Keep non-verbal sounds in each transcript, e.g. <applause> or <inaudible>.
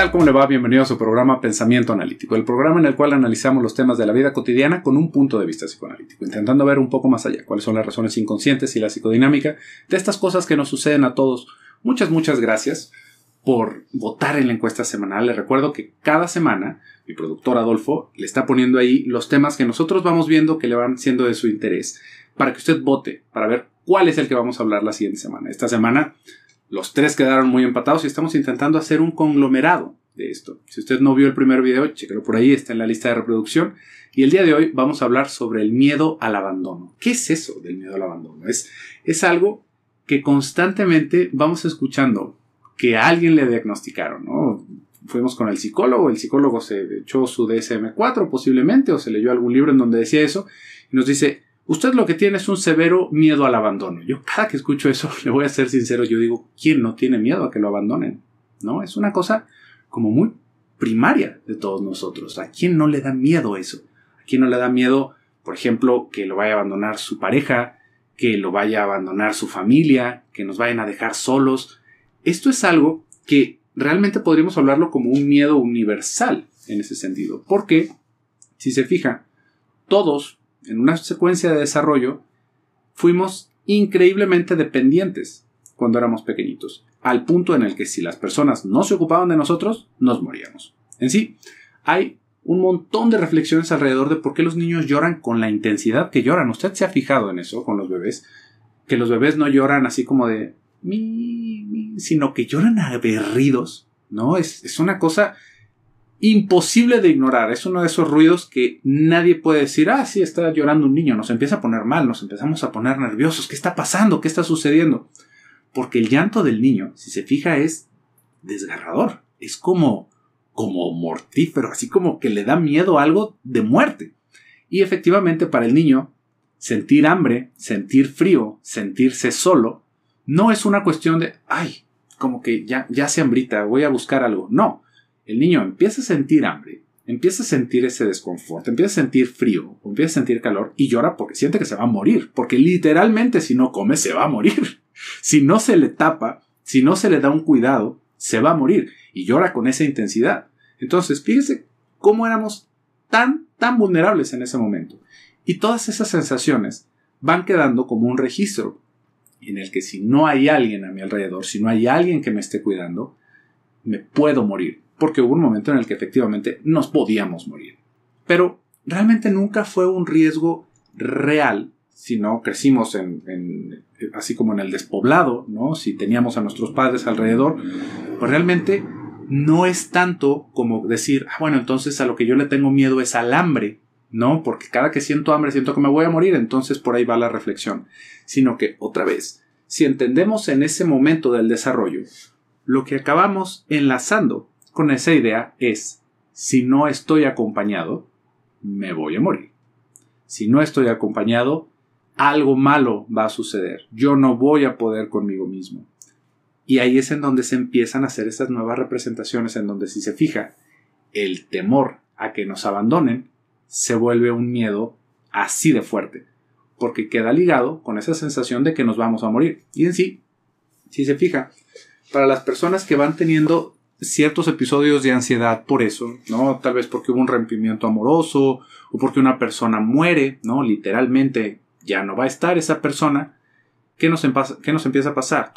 tal? ¿Cómo le va? Bienvenido a su programa Pensamiento Analítico, el programa en el cual analizamos los temas de la vida cotidiana con un punto de vista psicoanalítico, intentando ver un poco más allá cuáles son las razones inconscientes y la psicodinámica de estas cosas que nos suceden a todos. Muchas, muchas gracias por votar en la encuesta semanal. Les recuerdo que cada semana mi productor Adolfo le está poniendo ahí los temas que nosotros vamos viendo que le van siendo de su interés para que usted vote, para ver cuál es el que vamos a hablar la siguiente semana. Esta semana los tres quedaron muy empatados y estamos intentando hacer un conglomerado de esto. Si usted no vio el primer video, chequelo por ahí, está en la lista de reproducción. Y el día de hoy vamos a hablar sobre el miedo al abandono. ¿Qué es eso del miedo al abandono? Es, es algo que constantemente vamos escuchando que a alguien le diagnosticaron, ¿no? Fuimos con el psicólogo, el psicólogo se echó su DSM-4 posiblemente o se leyó algún libro en donde decía eso y nos dice, Usted lo que tiene es un severo miedo al abandono. Yo cada que escucho eso, <laughs> le voy a ser sincero, yo digo, ¿quién no tiene miedo a que lo abandonen? ¿No? Es una cosa como muy primaria de todos nosotros. ¿A quién no le da miedo eso? ¿A quién no le da miedo, por ejemplo, que lo vaya a abandonar su pareja, que lo vaya a abandonar su familia, que nos vayan a dejar solos? Esto es algo que realmente podríamos hablarlo como un miedo universal en ese sentido. Porque, si se fija, todos en una secuencia de desarrollo, fuimos increíblemente dependientes cuando éramos pequeñitos, al punto en el que si las personas no se ocupaban de nosotros, nos moríamos. En sí, hay un montón de reflexiones alrededor de por qué los niños lloran con la intensidad que lloran. Usted se ha fijado en eso con los bebés, que los bebés no lloran así como de mi, sino que lloran averridos, ¿no? Es, es una cosa imposible de ignorar. Es uno de esos ruidos que nadie puede decir, ah, sí, está llorando un niño, nos empieza a poner mal, nos empezamos a poner nerviosos, ¿qué está pasando? ¿Qué está sucediendo? Porque el llanto del niño, si se fija, es desgarrador, es como, como mortífero, así como que le da miedo a algo de muerte. Y efectivamente para el niño, sentir hambre, sentir frío, sentirse solo, no es una cuestión de, ay, como que ya, ya se hambrita, voy a buscar algo. No, el niño empieza a sentir hambre, empieza a sentir ese desconforto, empieza a sentir frío, empieza a sentir calor y llora porque siente que se va a morir, porque literalmente si no come se va a morir. <laughs> Si no se le tapa, si no se le da un cuidado, se va a morir y llora con esa intensidad. Entonces, fíjese cómo éramos tan, tan vulnerables en ese momento. Y todas esas sensaciones van quedando como un registro en el que si no hay alguien a mi alrededor, si no hay alguien que me esté cuidando, me puedo morir porque hubo un momento en el que efectivamente nos podíamos morir. Pero realmente nunca fue un riesgo real, si no crecimos en, así como en el despoblado, ¿no? Si teníamos a nuestros padres alrededor, pues realmente no es tanto como decir, ah, bueno, entonces a lo que yo le tengo miedo es al hambre, ¿no? Porque cada que siento hambre siento que me voy a morir, entonces por ahí va la reflexión. Sino que, otra vez, si entendemos en ese momento del desarrollo, lo que acabamos enlazando con esa idea es, si no estoy acompañado, me voy a morir. Si no estoy acompañado, algo malo va a suceder. Yo no voy a poder conmigo mismo. Y ahí es en donde se empiezan a hacer esas nuevas representaciones, en donde si se fija, el temor a que nos abandonen se vuelve un miedo así de fuerte, porque queda ligado con esa sensación de que nos vamos a morir. Y en sí, si se fija, para las personas que van teniendo ciertos episodios de ansiedad por eso, ¿no? Tal vez porque hubo un rompimiento amoroso o porque una persona muere, ¿no? Literalmente ya no va a estar esa persona. ¿Qué nos, nos empieza a pasar?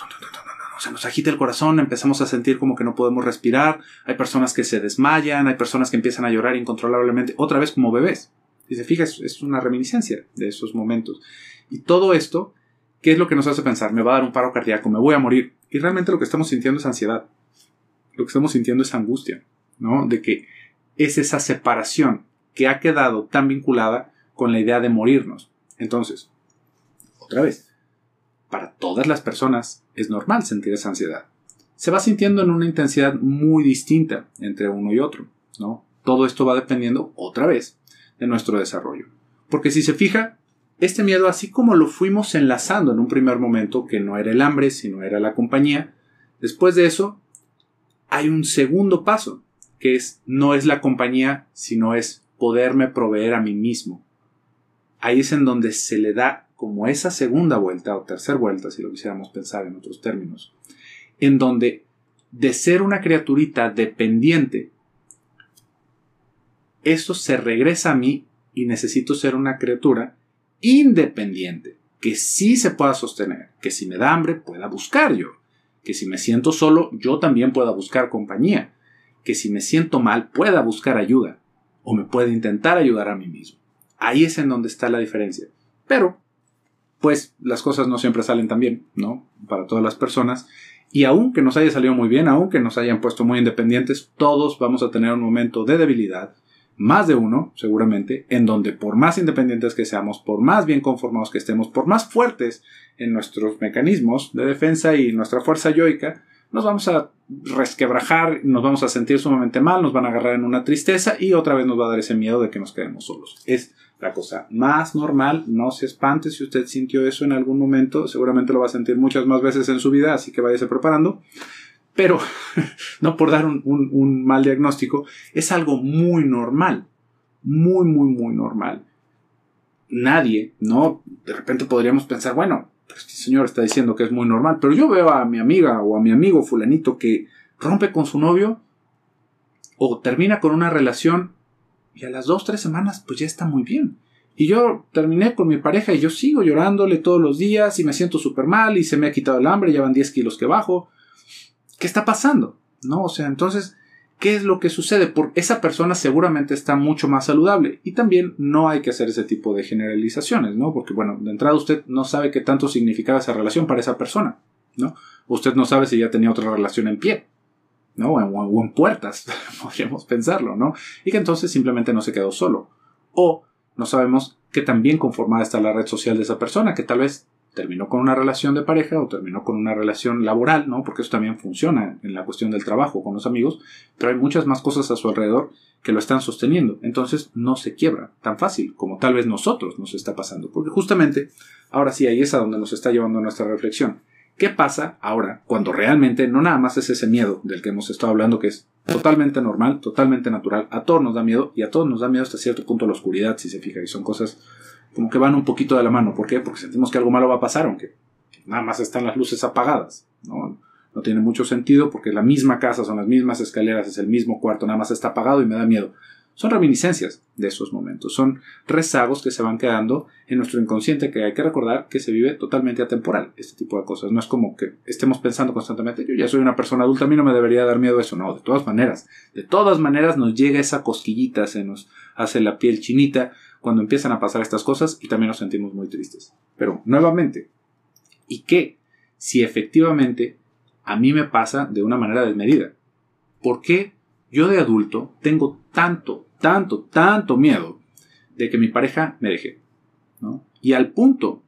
se nos agita el corazón, empezamos a sentir como que no podemos respirar, hay personas que se desmayan, hay personas que empiezan a llorar incontrolablemente, otra vez como bebés. Y se fija, es una reminiscencia de esos momentos. Y todo esto, ¿qué es lo que nos hace pensar? Me va a dar un paro cardíaco, me voy a morir. Y realmente lo que estamos sintiendo es ansiedad lo que estamos sintiendo es angustia, ¿no? De que es esa separación que ha quedado tan vinculada con la idea de morirnos. Entonces, otra vez, para todas las personas es normal sentir esa ansiedad. Se va sintiendo en una intensidad muy distinta entre uno y otro, ¿no? Todo esto va dependiendo, otra vez, de nuestro desarrollo. Porque si se fija, este miedo, así como lo fuimos enlazando en un primer momento, que no era el hambre, sino era la compañía, después de eso hay un segundo paso, que es no es la compañía, sino es poderme proveer a mí mismo. Ahí es en donde se le da como esa segunda vuelta o tercera vuelta, si lo quisiéramos pensar en otros términos, en donde de ser una criaturita dependiente, esto se regresa a mí y necesito ser una criatura independiente, que sí se pueda sostener, que si me da hambre pueda buscar yo, que si me siento solo, yo también pueda buscar compañía, que si me siento mal, pueda buscar ayuda, o me pueda intentar ayudar a mí mismo. Ahí es en donde está la diferencia. Pero, pues las cosas no siempre salen tan bien, ¿no? Para todas las personas. Y aunque nos haya salido muy bien, aunque nos hayan puesto muy independientes, todos vamos a tener un momento de debilidad, más de uno, seguramente, en donde por más independientes que seamos, por más bien conformados que estemos, por más fuertes en nuestros mecanismos de defensa y nuestra fuerza yoica, nos vamos a resquebrajar, nos vamos a sentir sumamente mal, nos van a agarrar en una tristeza y otra vez nos va a dar ese miedo de que nos quedemos solos. Es la cosa más normal, no se espante si usted sintió eso en algún momento, seguramente lo va a sentir muchas más veces en su vida, así que váyase preparando. Pero, <laughs> no por dar un, mal diagnóstico, es algo muy normal, muy, muy, muy normal. Nadie, ¿no? De repente podríamos pensar, bueno, pues este señor está diciendo que es muy normal, pero yo veo a mi amiga o a mi amigo fulanito que rompe con su novio o termina con una relación y a las dos, tres semanas pues ya está muy bien. Y yo terminé con mi pareja y yo sigo llorándole todos los días y me siento súper mal y se me ha quitado el hambre, ya van 10 kilos que bajo ¿Qué está pasando? ¿No? O sea, entonces, ¿qué es lo que sucede? Por esa persona seguramente está mucho más saludable. Y también no hay que hacer ese tipo de generalizaciones, ¿no? Porque, bueno, de entrada usted no sabe qué tanto significaba esa relación para esa persona, ¿no? Usted no sabe si ya tenía otra relación en pie, ¿no? O en, o en puertas, <laughs> podríamos pensarlo, ¿no? Y que entonces simplemente no se quedó solo. O no sabemos qué tan bien conformada está la red social de esa persona, que tal vez terminó con una relación de pareja o terminó con una relación laboral, ¿no? Porque eso también funciona en la cuestión del trabajo con los amigos, pero hay muchas más cosas a su alrededor que lo están sosteniendo. Entonces no se quiebra tan fácil como tal vez nosotros nos está pasando. Porque justamente ahora sí ahí es a donde nos está llevando nuestra reflexión. ¿Qué pasa ahora cuando realmente no nada más es ese miedo del que hemos estado hablando que es totalmente normal, totalmente natural? A todos nos da miedo y a todos nos da miedo hasta cierto punto la oscuridad, si se fija, y son cosas como que van un poquito de la mano. ¿Por qué? Porque sentimos que algo malo va a pasar, aunque nada más están las luces apagadas. No, no tiene mucho sentido porque la misma casa, son las mismas escaleras, es el mismo cuarto, nada más está apagado y me da miedo. Son reminiscencias de esos momentos, son rezagos que se van quedando en nuestro inconsciente que hay que recordar que se vive totalmente atemporal, este tipo de cosas. No es como que estemos pensando constantemente, yo ya soy una persona adulta, a mí no me debería dar miedo eso, no, de todas maneras, de todas maneras nos llega esa cosquillita, se nos hace la piel chinita, cuando empiezan a pasar estas cosas y también nos sentimos muy tristes. Pero nuevamente, ¿y qué si efectivamente a mí me pasa de una manera desmedida? ¿Por qué yo de adulto tengo tanto, tanto, tanto miedo de que mi pareja me deje? ¿no? Y al punto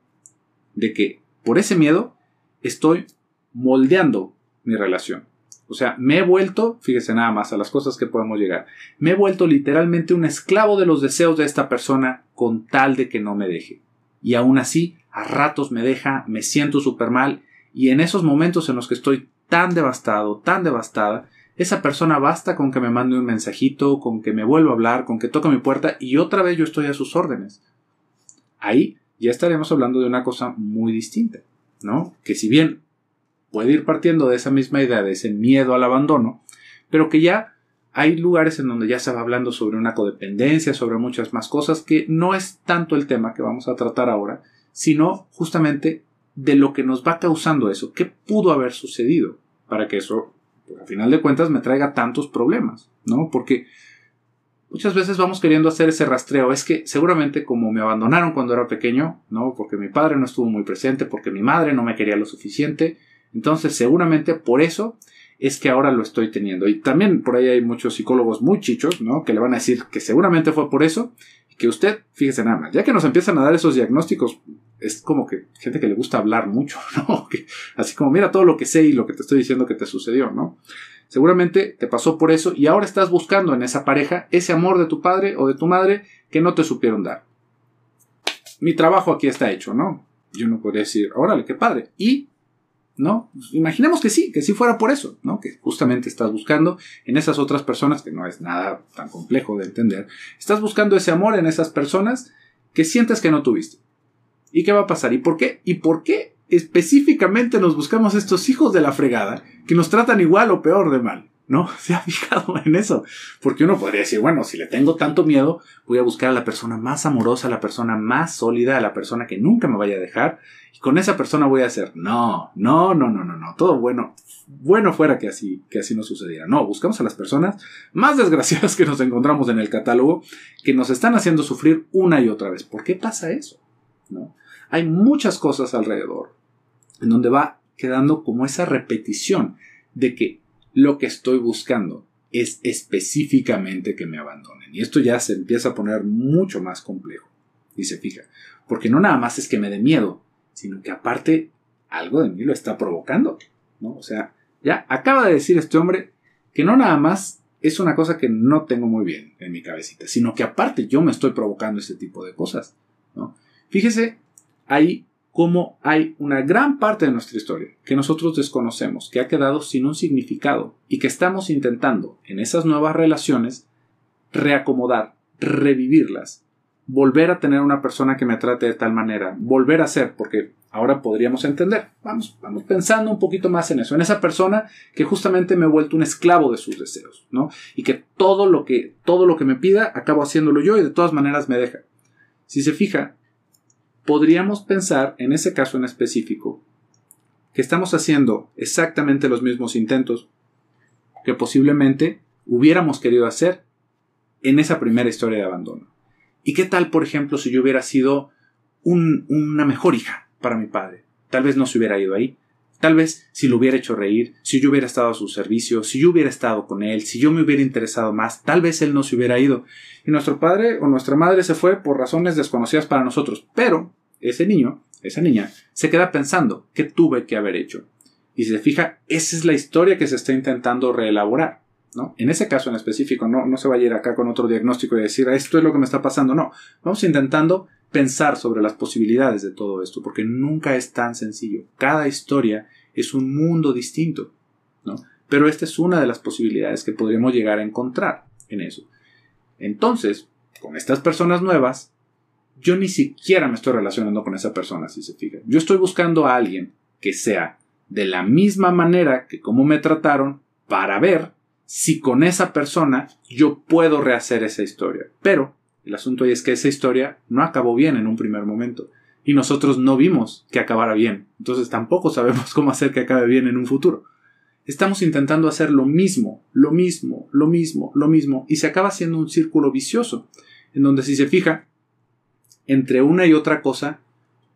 de que por ese miedo estoy moldeando mi relación. O sea, me he vuelto, fíjese nada más a las cosas que podemos llegar, me he vuelto literalmente un esclavo de los deseos de esta persona con tal de que no me deje. Y aún así, a ratos me deja, me siento súper mal y en esos momentos en los que estoy tan devastado, tan devastada, esa persona basta con que me mande un mensajito, con que me vuelva a hablar, con que toque mi puerta y otra vez yo estoy a sus órdenes. Ahí ya estaremos hablando de una cosa muy distinta, ¿no? Que si bien puede ir partiendo de esa misma idea, de ese miedo al abandono, pero que ya hay lugares en donde ya se va hablando sobre una codependencia, sobre muchas más cosas, que no es tanto el tema que vamos a tratar ahora, sino justamente de lo que nos va causando eso, qué pudo haber sucedido para que eso, al pues, a final de cuentas, me traiga tantos problemas, ¿no? Porque muchas veces vamos queriendo hacer ese rastreo. Es que seguramente como me abandonaron cuando era pequeño, ¿no? Porque mi padre no estuvo muy presente, porque mi madre no me quería lo suficiente, entonces, seguramente por eso es que ahora lo estoy teniendo. Y también por ahí hay muchos psicólogos muy chichos, ¿no? Que le van a decir que seguramente fue por eso. y Que usted, fíjese nada más, ya que nos empiezan a dar esos diagnósticos, es como que gente que le gusta hablar mucho, <laughs> ¿no? así como, mira todo lo que sé y lo que te estoy diciendo que te sucedió, ¿no? Seguramente te pasó por eso y ahora estás buscando en esa pareja ese amor de tu padre o de tu madre que no te supieron dar. Mi trabajo aquí está hecho, ¿no? Yo no podría decir, órale, qué padre. Y ¿no? Imaginemos que sí, que sí fuera por eso, ¿no? Que justamente estás buscando en esas otras personas, que no es nada tan complejo de entender, estás buscando ese amor en esas personas que sientes que no tuviste. ¿Y qué va a pasar? ¿Y por qué? ¿Y por qué específicamente nos buscamos estos hijos de la fregada que nos tratan igual o peor de mal? ¿no? <laughs> ¿Se ha fijado en eso? Porque uno podría decir, bueno, si le tengo tanto miedo, voy a buscar a la persona más amorosa, a la persona más sólida, a la persona que nunca me vaya a dejar, y con esa persona voy a hacer, no, no, no, no, no, no, todo bueno, bueno fuera que así, que así no sucediera. No, buscamos a las personas más desgraciadas que nos encontramos en el catálogo, que nos están haciendo sufrir una y otra vez. ¿Por qué pasa eso? ¿No? Hay muchas cosas alrededor, en donde va quedando como esa repetición de que lo que estoy buscando es específicamente que me abandonen. Y esto ya se empieza a poner mucho más complejo. Y se fija. Porque no nada más es que me dé miedo, sino que aparte algo de mí lo está provocando. ¿no? O sea, ya acaba de decir este hombre que no nada más es una cosa que no tengo muy bien en mi cabecita, sino que aparte yo me estoy provocando este tipo de cosas. ¿no? Fíjese, Ahí cómo hay una gran parte de nuestra historia que nosotros desconocemos, que ha quedado sin un significado y que estamos intentando en esas nuevas relaciones reacomodar, revivirlas, volver a tener una persona que me trate de tal manera, volver a ser, porque ahora podríamos entender, vamos, vamos pensando un poquito más en eso, en esa persona que justamente me he vuelto un esclavo de sus deseos, ¿no? Y que todo lo que, todo lo que me pida acabo haciéndolo yo y de todas maneras me deja. Si se fija, podríamos pensar en ese caso en específico que estamos haciendo exactamente los mismos intentos que posiblemente hubiéramos querido hacer en esa primera historia de abandono. ¿Y qué tal, por ejemplo, si yo hubiera sido una mejor hija para mi padre? Tal vez no se hubiera ido ahí, Tal vez si lo hubiera hecho reír, si yo hubiera estado a su servicio, si yo hubiera estado con él, si yo me hubiera interesado más, tal vez él no se hubiera ido. Y nuestro padre o nuestra madre se fue por razones desconocidas para nosotros. Pero ese niño, esa niña, se queda pensando qué tuve que haber hecho. Y se fija, esa es la historia que se está intentando reelaborar. ¿no? En ese caso en específico, no, no se va a ir acá con otro diagnóstico y decir ah, esto es lo que me está pasando. No, vamos intentando pensar sobre las posibilidades de todo esto, porque nunca es tan sencillo. Cada historia es un mundo distinto, ¿no? Pero esta es una de las posibilidades que podríamos llegar a encontrar en eso. Entonces, con estas personas nuevas, yo ni siquiera me estoy relacionando con esa persona, si se fija Yo estoy buscando a alguien que sea de la misma manera que como me trataron para ver si con esa persona yo puedo rehacer esa historia. Pero el asunto es que esa historia no acabó bien en un primer momento y nosotros no vimos que acabara bien. Entonces tampoco sabemos <laughs> cómo hacer que acabe bien en un futuro. Estamos intentando hacer lo mismo, lo mismo, lo mismo, lo mismo, y se acaba siendo un círculo vicioso, en donde si se fija, entre una y otra cosa,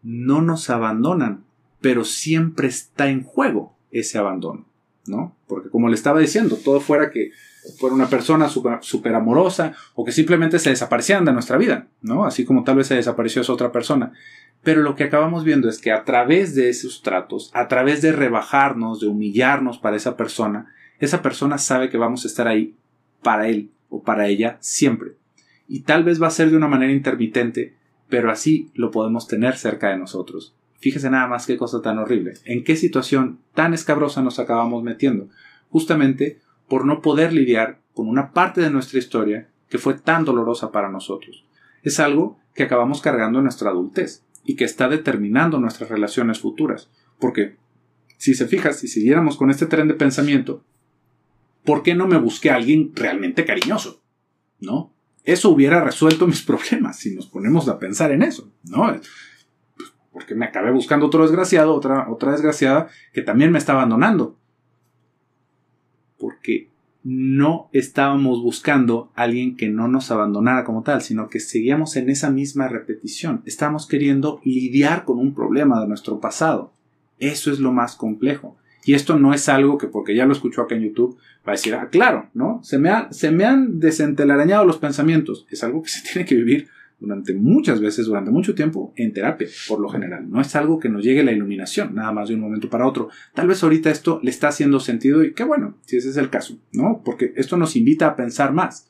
no nos abandonan, pero siempre está en juego ese abandono. ¿no? Porque como le estaba diciendo, todo fuera que fuera una persona super amorosa o que simplemente se desaparecían de nuestra vida, ¿no? Así como tal vez se desapareció esa otra persona. Pero lo que acabamos viendo es que a través de esos tratos, a través de rebajarnos, de humillarnos para esa persona, esa persona sabe que vamos a estar ahí para él o para ella siempre. Y tal vez va a ser de una manera intermitente, pero así lo podemos tener cerca de nosotros. Fíjese nada más qué cosa tan horrible. ¿En qué situación tan escabrosa nos acabamos metiendo? Justamente por no poder lidiar con una parte de nuestra historia que fue tan dolorosa para nosotros. Es algo que acabamos cargando en nuestra adultez y que está determinando nuestras relaciones futuras. Porque, si se fijas, si siguiéramos con este tren de pensamiento, ¿por qué no me busqué a alguien realmente cariñoso? ¿No? Eso hubiera resuelto mis <laughs> problemas si nos ponemos a pensar en eso, ¿no? porque me acabé buscando otro desgraciado, otra, otra desgraciada, que también me está abandonando. Porque no estábamos buscando a alguien que no nos abandonara como tal, sino que seguíamos en esa misma repetición. Estamos queriendo lidiar con un problema de nuestro pasado. Eso es lo más complejo. Y esto no es algo que porque ya lo escuchó acá en YouTube va a decir, ah, claro, ¿no? Se me, se me han desentelarañado los pensamientos. Es algo que se <laughs> tiene que vivir durante muchas veces, durante mucho tiempo, en terapia, por lo general. No es algo que nos llegue la iluminación, nada más de un momento para otro. Tal vez ahorita esto le está haciendo sentido y qué bueno, si ese es el caso, ¿no? Porque esto nos invita a pensar más.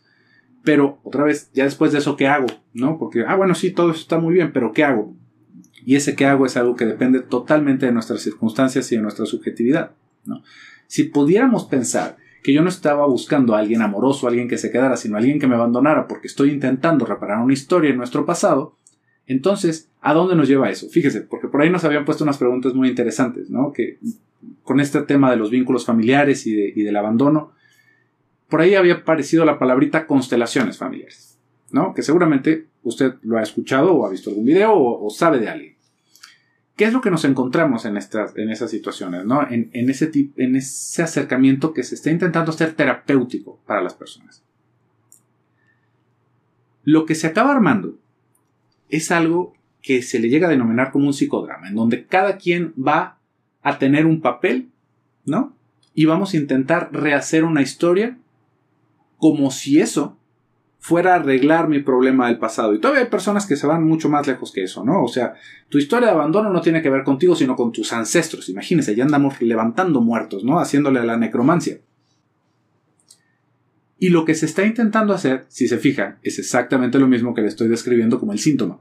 Pero, otra vez, ya después de eso, ¿qué hago? ¿No? Porque, ah, bueno, sí, todo eso está muy bien, pero ¿qué hago? Y ese qué hago es algo que depende totalmente de nuestras circunstancias y de nuestra subjetividad, ¿no? Si pudiéramos pensar que yo no estaba buscando a alguien amoroso, a alguien que se quedara, sino a alguien que me abandonara porque estoy intentando reparar una historia en nuestro pasado, entonces, ¿a dónde nos lleva eso? Fíjese, porque por ahí nos habían puesto unas preguntas muy interesantes, ¿no? Que con este tema de los vínculos familiares y, del abandono, por ahí había aparecido la palabrita constelaciones familiares, ¿no? Que seguramente usted lo ha escuchado o ha visto algún video o sabe de alguien. ¿Qué es lo que nos encontramos en, estas, en esas situaciones, ¿no? en, ese en ese acercamiento que se está intentando hacer terapéutico para las personas? Lo que se acaba armando es algo que se le llega a denominar como un psicodrama, en donde cada quien va a tener un papel, ¿no? Y vamos a intentar rehacer una historia como si eso fuera a arreglar mi problema del pasado. Y todavía hay personas que se van mucho más lejos que eso, ¿no? O sea, tu historia de abandono no tiene que ver contigo, sino con tus ancestros. Imagínense, ya andamos levantando muertos, ¿no? Haciéndole la necromancia. Y lo que se está intentando hacer, si se fijan, es exactamente lo mismo que le estoy describiendo como el síntoma,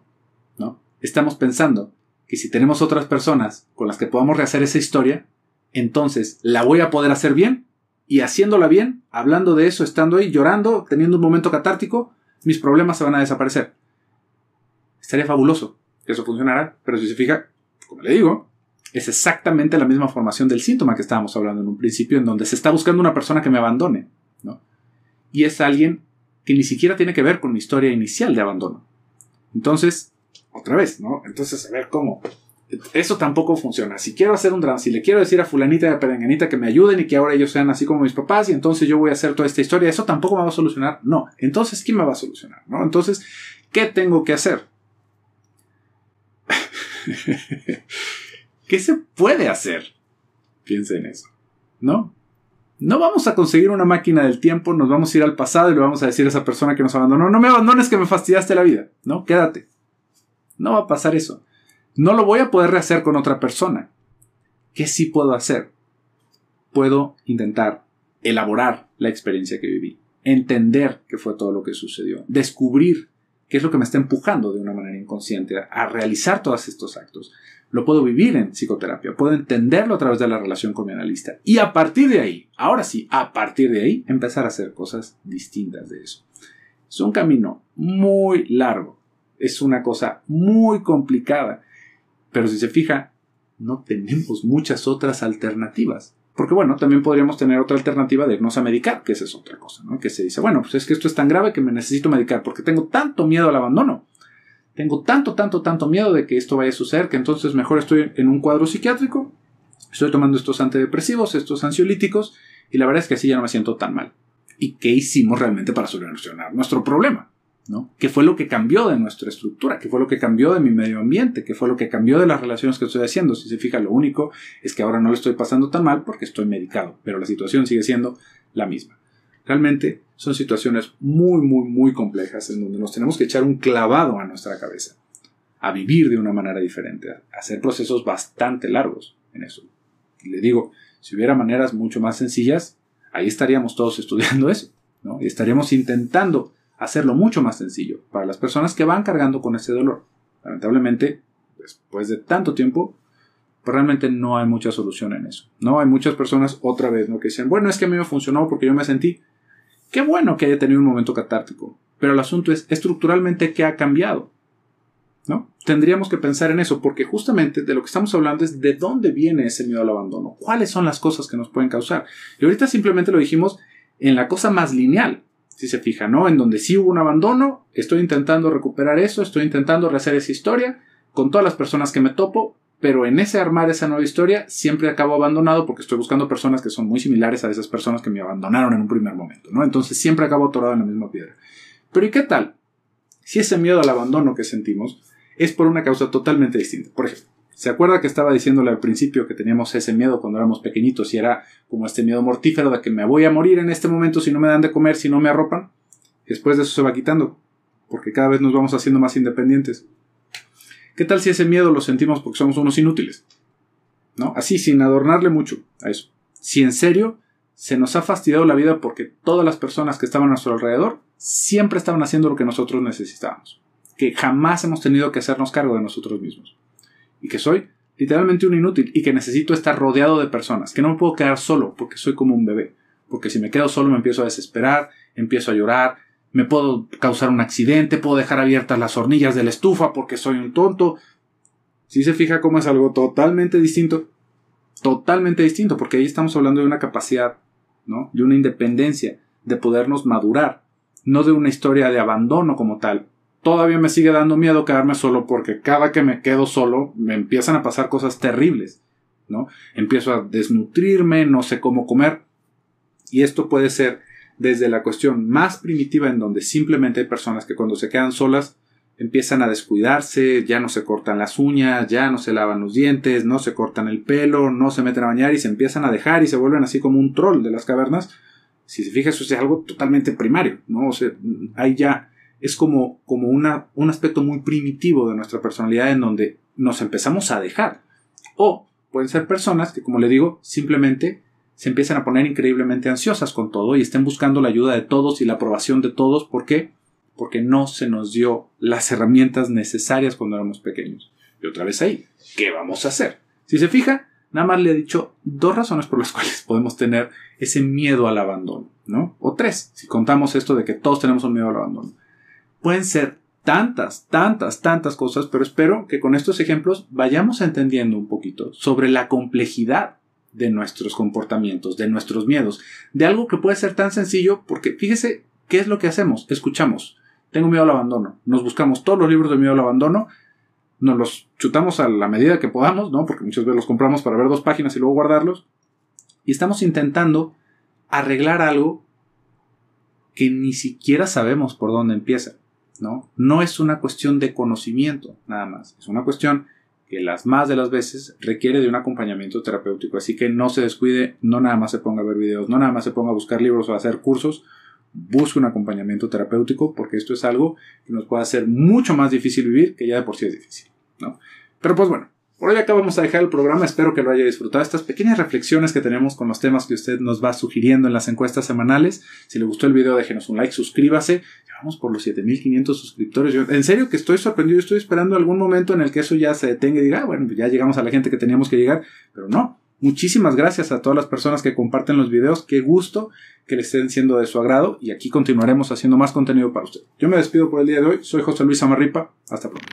¿no? Estamos pensando que si tenemos otras personas con las que podamos rehacer esa historia, entonces la voy a poder hacer bien y haciéndola bien, hablando de eso, estando ahí, llorando, teniendo un momento catártico, mis problemas se van a desaparecer. Estaría fabuloso que eso funcionara, pero si se fija, como le digo, es exactamente la misma formación del síntoma que estábamos hablando en un principio, en donde se está buscando una persona que me abandone, ¿no? Y es alguien que ni siquiera tiene que ver con mi historia inicial de abandono. Entonces, otra vez, ¿no? Entonces, a ver cómo eso tampoco funciona. Si quiero hacer un drama, si le quiero decir a fulanita y a perenganita que me ayuden y que ahora ellos sean así como mis papás y entonces yo voy a hacer toda esta historia, eso tampoco me va a solucionar. No. Entonces, ¿quién me va a solucionar? ¿No? Entonces, ¿qué tengo que hacer? <laughs> ¿Qué se puede hacer? Piensa en eso. ¿No? No vamos a conseguir una máquina del tiempo, nos vamos a ir al pasado y le vamos a decir a esa persona que nos abandonó, no me abandones que me fastidiaste la vida, ¿no? Quédate. No va a pasar eso. No lo voy a poder rehacer con otra persona. ¿Qué sí puedo hacer? Puedo intentar elaborar la experiencia que viví, entender qué fue todo lo que sucedió, descubrir qué es lo que me está empujando de una manera inconsciente a realizar todos estos actos. Lo puedo vivir en psicoterapia, puedo entenderlo a través de la relación con mi analista y a partir de ahí, ahora sí, a partir de ahí, empezar a hacer cosas distintas de eso. Es un camino muy largo, es una cosa muy complicada pero si se fija, no tenemos muchas otras alternativas. Porque bueno, también podríamos tener otra alternativa de irnos a medicar, que esa es otra cosa, ¿no? Que se dice, bueno, pues es que esto es tan grave que me necesito medicar porque tengo tanto miedo al abandono. Tengo tanto, tanto, tanto miedo de que esto vaya a suceder que entonces mejor estoy en un cuadro psiquiátrico, estoy tomando estos antidepresivos, estos ansiolíticos y la verdad es que así ya no me siento tan mal. ¿Y qué hicimos realmente para solucionar nuestro problema? ¿no? ¿Qué fue lo que cambió de nuestra estructura? ¿Qué fue lo que cambió de mi medio ambiente? ¿Qué fue lo que cambió de las relaciones que estoy haciendo? Si se fija, lo único es que ahora no lo estoy pasando tan mal porque estoy medicado, pero la situación sigue siendo la misma. Realmente son situaciones muy, muy, muy complejas en donde nos tenemos que echar un clavado a nuestra cabeza, a vivir de una manera diferente, a hacer procesos bastante largos en eso. Y le digo, si hubiera maneras mucho más sencillas, ahí estaríamos todos estudiando eso, ¿no? Y estaríamos intentando hacerlo mucho más sencillo para las personas que van cargando con ese dolor. Lamentablemente, después de tanto tiempo, pues realmente no hay mucha solución en eso. No hay muchas personas otra vez que dicen, bueno, es que a mí me funcionó porque yo me sentí. Qué bueno que haya tenido un momento catártico, pero el asunto es estructuralmente qué ha cambiado. ¿No? Tendríamos que pensar en eso, porque justamente de lo que estamos hablando es de dónde viene ese miedo al abandono, cuáles son las cosas que nos pueden causar. Y ahorita simplemente lo dijimos en la cosa más lineal, si se fija, ¿no? En donde sí hubo un abandono, estoy intentando recuperar eso, estoy intentando rehacer esa historia con todas las personas que me topo, pero en ese armar esa nueva historia siempre acabo abandonado porque estoy buscando personas que son muy similares a esas personas que me abandonaron en un primer momento, ¿no? Entonces siempre acabo atorado en la misma piedra. Pero ¿y qué tal? Si ese miedo al abandono que sentimos es por una causa totalmente distinta. Por ejemplo, ¿Se acuerda que estaba diciéndole al principio que teníamos ese miedo cuando éramos pequeñitos y era como este miedo mortífero de que me voy a morir en este momento si no me dan de comer, si no me arropan? Después de eso se va quitando, porque cada vez nos vamos haciendo más independientes. ¿Qué tal si ese miedo lo sentimos porque somos unos inútiles? ¿No? Así, sin adornarle mucho a eso. Si en serio se nos ha fastidiado la vida porque todas las personas que estaban a nuestro alrededor siempre estaban haciendo lo que nosotros necesitábamos, que jamás hemos tenido que hacernos cargo de nosotros mismos y que soy literalmente un inútil y que necesito estar rodeado de personas, que no me puedo quedar solo porque soy como un bebé, porque si me quedo solo me empiezo a desesperar, empiezo a llorar, me puedo causar un accidente, puedo dejar abiertas las hornillas de la estufa porque soy un tonto. Si se fija cómo es algo totalmente distinto, totalmente distinto, porque ahí estamos hablando de una capacidad, De una independencia, de podernos madurar, no de una historia de abandono como tal, todavía me sigue dando miedo quedarme solo porque cada que me quedo solo me empiezan a pasar cosas terribles, ¿no? Empiezo a desnutrirme, no sé cómo comer. Y esto puede ser desde la cuestión más primitiva en donde simplemente hay personas que cuando se quedan solas empiezan a descuidarse, ya no se cortan las uñas, ya no se lavan los dientes, no se cortan el pelo, no se meten a bañar y se empiezan a dejar y se vuelven así como un troll de las cavernas. Si se fija, eso es algo totalmente primario, ¿no? O sea, hay ya es como, como una, un aspecto muy primitivo de nuestra personalidad en donde nos empezamos a dejar. O pueden ser personas que, como le digo, simplemente se empiezan a poner increíblemente ansiosas con todo y estén buscando la ayuda de todos y la aprobación de todos. ¿Por qué? Porque no se nos dio las herramientas necesarias cuando éramos pequeños. Y otra vez ahí, ¿qué vamos a hacer? Si se fija, nada más le he dicho dos razones por las <laughs> cuales podemos tener ese miedo al abandono, ¿no? O tres, si contamos esto de que todos tenemos un miedo al abandono. Pueden ser tantas, tantas, tantas cosas, pero espero que con estos ejemplos vayamos entendiendo un poquito sobre la complejidad de nuestros comportamientos, de nuestros miedos, de algo que puede ser tan sencillo, porque fíjese qué es lo que hacemos, escuchamos, tengo miedo al abandono, nos buscamos todos los libros de miedo al abandono, nos los chutamos a la medida que podamos, ¿no? Porque muchas veces los compramos para ver dos páginas y luego guardarlos, y estamos intentando arreglar algo que ni siquiera sabemos por dónde empieza. ¿no? es una cuestión de conocimiento, nada más. Es una cuestión que las más de las veces requiere de un acompañamiento terapéutico. Así que no se descuide, no nada más se ponga a ver videos, no nada más se ponga a buscar libros o a hacer cursos. Busque un acompañamiento terapéutico porque esto es algo que nos puede hacer mucho más difícil vivir que ya de por sí es difícil, Pero pues bueno, por hoy acá vamos a dejar el programa, espero que lo haya disfrutado. Estas pequeñas reflexiones que tenemos con los temas que usted nos va sugiriendo en las encuestas semanales. Si le gustó el video, déjenos un like, suscríbase. Llevamos por los 7500 suscriptores. Yo, en serio que estoy sorprendido, estoy esperando algún momento en el que eso ya se detenga y diga, ah, bueno, ya llegamos a la gente que teníamos que llegar, pero no. Muchísimas gracias a todas las personas que comparten los videos. Qué gusto que les estén siendo de su agrado y aquí continuaremos haciendo más contenido para usted. Yo me despido por el día de hoy. Soy José Luis Amarripa. Hasta pronto.